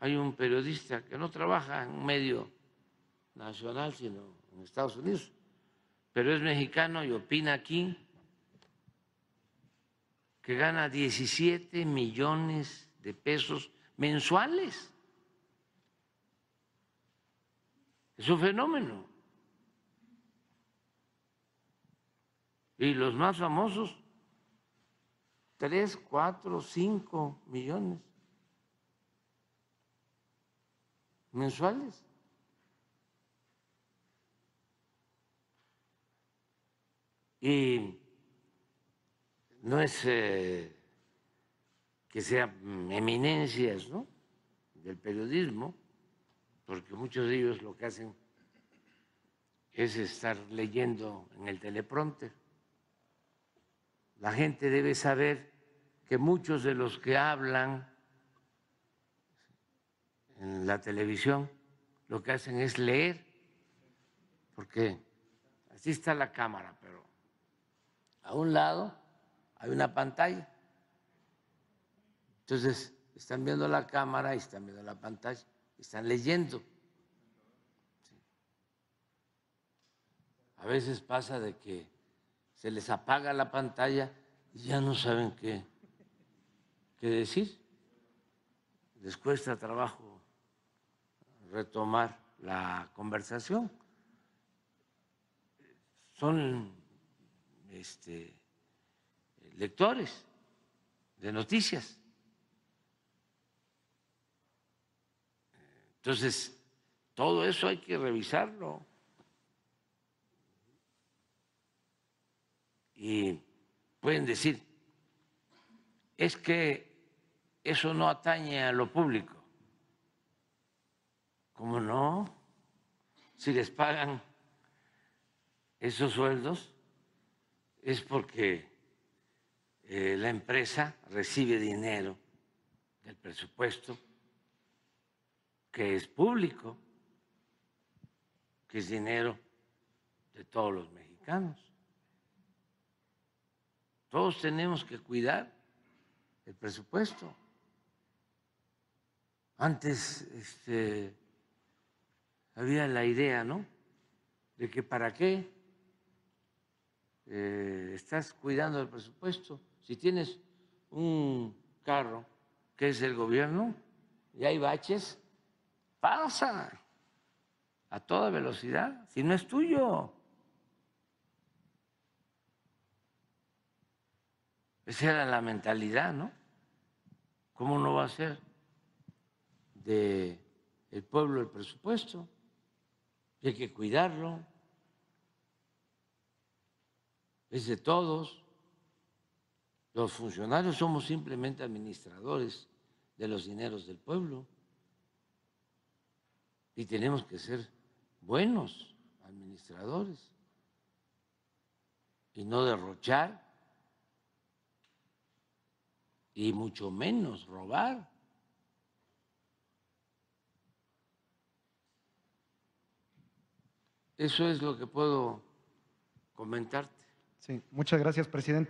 hay un periodista que no trabaja en un medio nacional, sino en Estados Unidos, pero es mexicano y opina aquí, que gana 17 millones de pesos mensuales. Es un fenómeno. Y los más famosos, 3, 4, 5 millones. mensuales. Y no es eh, que sean eminencias del periodismo, porque muchos de ellos lo que hacen es estar leyendo en el teleprompter. La gente debe saber que muchos de los que hablan en la televisión, lo que hacen es leer, porque así está la cámara, pero a un lado hay una pantalla. Entonces, están viendo la cámara y están viendo la pantalla, están leyendo. A veces pasa de que se les apaga la pantalla y ya no saben qué, qué decir. Les cuesta trabajo retomar la conversación. Son este, lectores de noticias. Entonces, todo eso hay que revisarlo. Y pueden decir, es que eso no atañe a lo público. ¿Cómo no? Si les pagan esos sueldos es porque eh, la empresa recibe dinero del presupuesto que es público, que es dinero de todos los mexicanos. Todos tenemos que cuidar el presupuesto. Antes, este, había la idea, ¿no? De que para qué eh, estás cuidando el presupuesto si tienes un carro que es el gobierno y hay baches, pasa a toda velocidad si no es tuyo. Esa era la mentalidad, ¿no? ¿Cómo no va a ser de el pueblo el presupuesto? hay que cuidarlo. Es de todos. Los funcionarios somos simplemente administradores de los dineros del pueblo y tenemos que ser buenos administradores y no derrochar y mucho menos robar. Eso es lo que puedo comentarte. Sí, muchas gracias, presidente.